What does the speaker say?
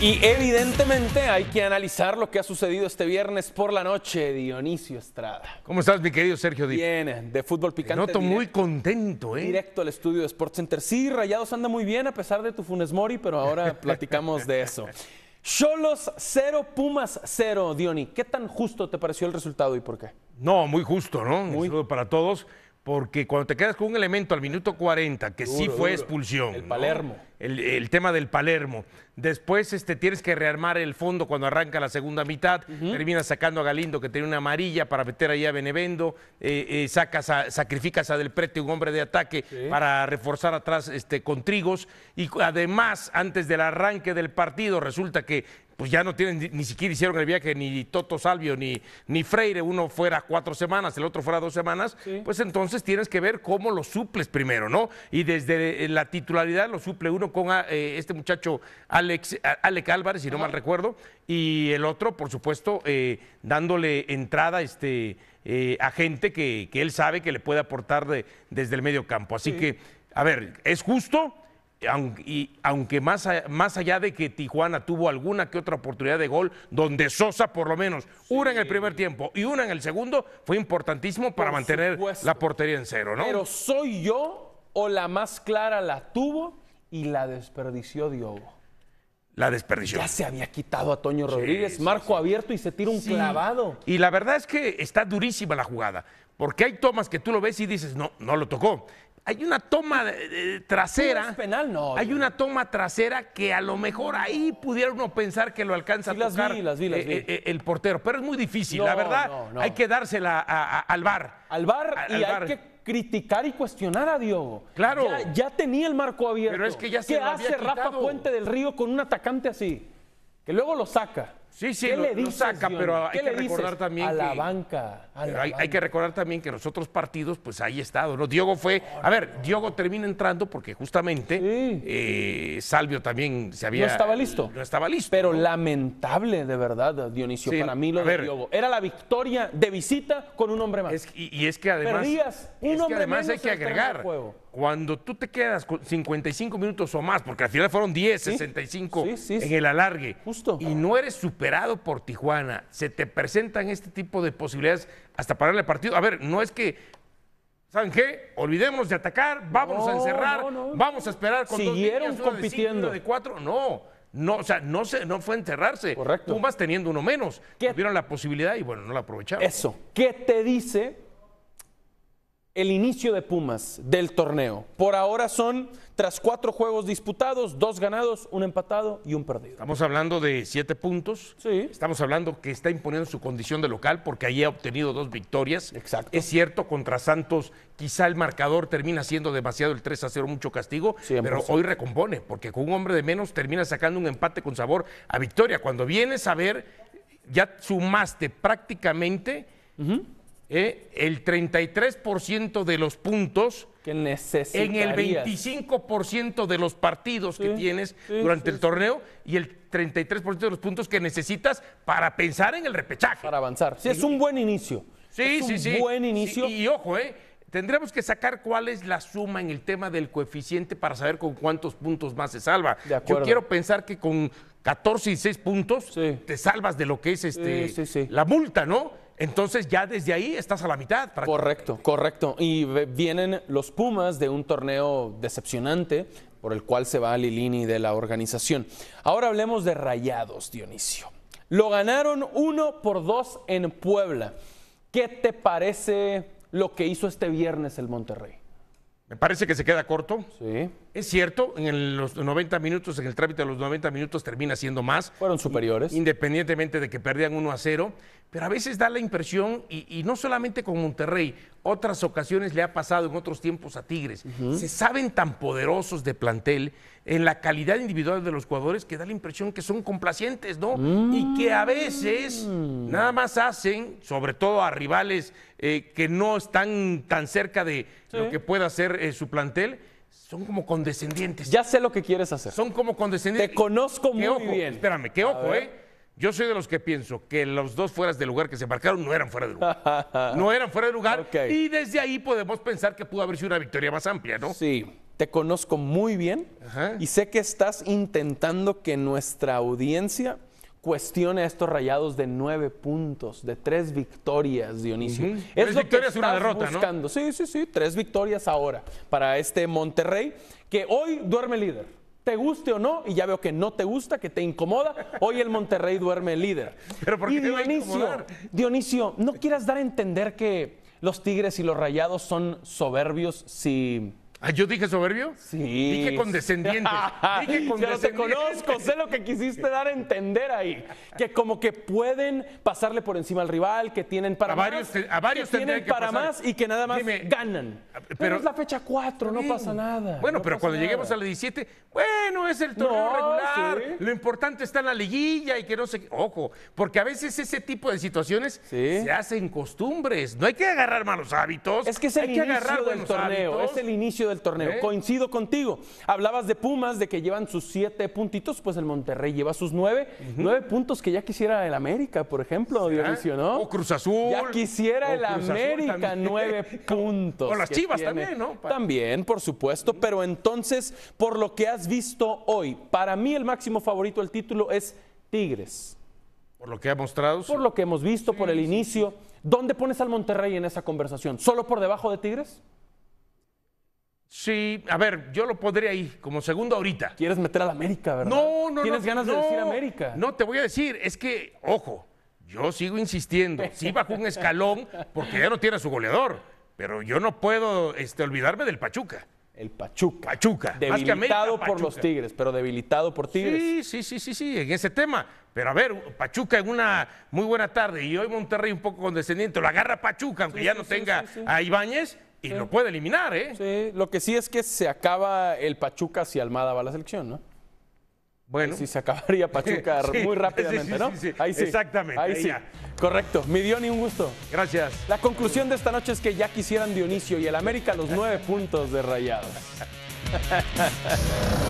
Y evidentemente hay que analizar lo que ha sucedido este viernes por la noche, Dionisio Estrada. ¿Cómo estás, mi querido Sergio Díaz? Bien, de fútbol picante. noto muy contento, ¿eh? Directo al estudio de Sports Center. Sí, Rayados anda muy bien a pesar de tu Funes Mori, pero ahora platicamos de eso. Cholos 0, Pumas 0, Diony. ¿Qué tan justo te pareció el resultado y por qué? No, muy justo, ¿no? Muy. justo para todos porque cuando te quedas con un elemento al minuto 40, que sí fue expulsión. El Palermo. El, tema del Palermo. Después este, tienes que rearmar el fondo cuando arranca la segunda mitad. Terminas sacando a Galindo, que tenía una amarilla, para meter ahí a Benevendo. Eh, eh, sacas sacrificas a Del Prete, un hombre de ataque, para reforzar atrás este, con Trigos. Y además, antes del arranque del partido, resulta que pues ya no tienen, ni siquiera hicieron el viaje ni Toto Salvio ni, ni Freire, uno fuera cuatro semanas, el otro fuera dos semanas, pues entonces tienes que ver cómo lo suples primero, ¿no? Y desde eh, la titularidad lo suple uno con ah, eh, este muchacho Alex, Alec Álvarez, si no mal recuerdo, y el otro, por supuesto, eh, dándole entrada este, a gente que, él sabe que le puede aportar desde el medio campo. Así que, a ver, ¿es justo? y aunque más, más, allá de que Tijuana tuvo alguna que otra oportunidad de gol, donde Sosa por lo menos, una en el primer tiempo y una en el segundo, fue importantísimo para mantener la portería en cero, ¿no? Pero soy yo o la más clara la tuvo y la desperdició Diogo. La desperdició. Ya se había quitado a Toño Rodríguez, marco abierto y se tira un clavado. Y la verdad es que está durísima la jugada. Porque hay tomas que tú lo ves y dices, no, no lo tocó hay una toma trasera. penal, no. Hay una toma trasera que a lo mejor ahí pudiera uno pensar que lo alcanza a tocar el portero, pero es muy difícil, la verdad. hay que dársela al bar. Al bar y hay que criticar y cuestionar a Diogo. Claro. Ya, tenía el marco abierto. es que ya se ¿Qué hace Rafa Puente del Río con un atacante así? Que luego lo saca. Sí, sí, lo, saca, pero hay que recordar también a la banca. hay, hay, que recordar también que los otros partidos, pues ahí estado, ¿no? Diogo fue. A ver, Diogo termina entrando porque justamente eh, Salvio también se había. No estaba listo. No estaba listo. Pero lamentable, de verdad, Dionisio, para mí lo de Diogo. Era la victoria de visita con un hombre más. y, es que además. Perdías un hombre que además hay que agregar. Juego cuando tú te quedas con 55 minutos o más, porque al final fueron 10, 65 en el alargue, Justo. y no eres superado por Tijuana, se te presentan este tipo de posibilidades hasta parar el partido. A ver, no es que, ¿saben qué? Olvidemos de atacar, vámonos a encerrar, vamos a esperar con dos compitiendo. De, cuatro, no. No, o sea, no, se, no fue encerrarse. Correcto. Pumas teniendo uno menos. ¿Qué? Tuvieron la posibilidad y bueno, no la aprovecharon. Eso. ¿Qué te dice el inicio de Pumas del torneo. Por ahora son, tras cuatro juegos disputados, dos ganados, un empatado y un perdido. Estamos hablando de siete puntos. Sí. Estamos hablando que está imponiendo su condición de local porque ahí ha obtenido dos victorias. Exacto. Es cierto, contra Santos quizá el marcador termina siendo demasiado el 3 a 0, mucho castigo, pero hoy recompone porque con un hombre de menos termina sacando un empate con sabor a victoria. Cuando vienes a ver, ya sumaste prácticamente... ¿eh? el 33% de los puntos que en el 25% de los partidos que tienes durante el torneo y el 33% de los puntos que necesitas para pensar en el repechaje. Para avanzar. Sí, es un buen inicio. Sí, sí, un Buen inicio. y ojo, ¿eh? Tendremos que sacar cuál es la suma en el tema del coeficiente para saber con cuántos puntos más se salva. Yo quiero pensar que con 14 y 6 puntos te salvas de lo que es este la multa, ¿no? Entonces ya desde ahí estás a la mitad. Correcto, correcto. Y vienen los Pumas de un torneo decepcionante por el cual se va Lilini de la organización. Ahora hablemos de Rayados, Dionisio. Lo ganaron uno por dos en Puebla. ¿Qué te parece lo que hizo este viernes el Monterrey? Me parece que se queda corto. Sí. Es cierto, en los 90 minutos, en el trámite de los 90 minutos termina siendo más. Fueron superiores. Independientemente de que perdían 1 a 0 pero a veces da la impresión, y, no solamente con Monterrey, otras ocasiones le ha pasado en otros tiempos a Tigres, se saben tan poderosos de plantel en la calidad individual de los jugadores que da la impresión que son complacientes, ¿no? Y que a veces mm. nada más hacen, sobre todo a rivales eh, que no están tan cerca de lo que pueda hacer eh, su plantel, son como condescendientes. Ya sé lo que quieres hacer. Son como condescendientes. Te conozco muy bien. Espérame, qué ojo, ¿eh? Yo soy de los que pienso que los dos fueras de lugar que se marcaron no eran fuera de lugar. No eran fuera de lugar. Y desde ahí podemos pensar que pudo haber sido una victoria más amplia, ¿no? Sí. Te conozco muy bien y sé que estás intentando que nuestra audiencia cuestione estos rayados de nueve puntos, de tres victorias, Dionisio. Es tres lo victorias que una derrota, Sí, sí, sí, tres victorias ahora para este Monterrey que hoy duerme líder te guste o no, y ya veo que no te gusta, que te incomoda, hoy el Monterrey duerme líder. ¿Pero por qué Dionisio, no quieras dar a entender que los Tigres y los Rayados son soberbios si Ah, ¿Yo dije soberbio? Sí. Dije condescendiente. Dije Ya te conozco, sé lo que quisiste dar a entender ahí. Que como que pueden pasarle por encima al rival, que tienen para más. Varios, a varios tienen para más y que nada más ganan. Ah, pero, es la fecha 4, no pasa nada. Bueno, pero cuando lleguemos a la 17, bueno, es el torneo regular. Lo importante está en la liguilla y que no se. Ojo, porque a veces ese tipo de situaciones se hacen costumbres. No hay que agarrar malos hábitos. Es que es el inicio del torneo, es el inicio del torneo. Coincido contigo. Hablabas de Pumas, de que llevan sus siete puntitos, pues el Monterrey lleva sus nueve. Nueve puntos que ya quisiera el América, por ejemplo, ¿eh? Dionisio, ¿no? O Cruz Azul. Ya quisiera el América nueve puntos. O las Chivas también, ¿no? También, por supuesto. Pero entonces, por lo que has visto hoy, para mí el máximo favorito al título es Tigres. Por lo que ha mostrado. Por lo que hemos visto, por el inicio. ¿Dónde pones al Monterrey en esa conversación? ¿Solo por debajo de Tigres? Sí, a ver, yo lo podría ahí como segundo ahorita. ¿Quieres meter al América, verdad? No, no, ¿Tienes ganas de decir América? No, te voy a decir, es que, ojo, yo sigo insistiendo, sí bajo un escalón porque ya no tiene a su goleador, pero yo no puedo este, olvidarme del Pachuca. El Pachuca. Pachuca. Debilitado por los Tigres, pero debilitado por Tigres. Sí, sí, sí, sí, en ese tema. Pero a ver, Pachuca en una muy buena tarde y hoy Monterrey un poco condescendiente, lo agarra Pachuca, aunque ya no tenga a Ibáñez, y lo puede eliminar, ¿eh? Sí, lo que sí es que se acaba el Pachuca si Almada va a la selección, ¿no? Bueno. Sí, se acabaría Pachuca muy rápidamente, ¿no? Ahí sí. Exactamente. Ahí, sí. Correcto. Mi Diony, un gusto. Gracias. La conclusión de esta noche es que ya quisieran Dionisio y el América los nueve puntos de rayados.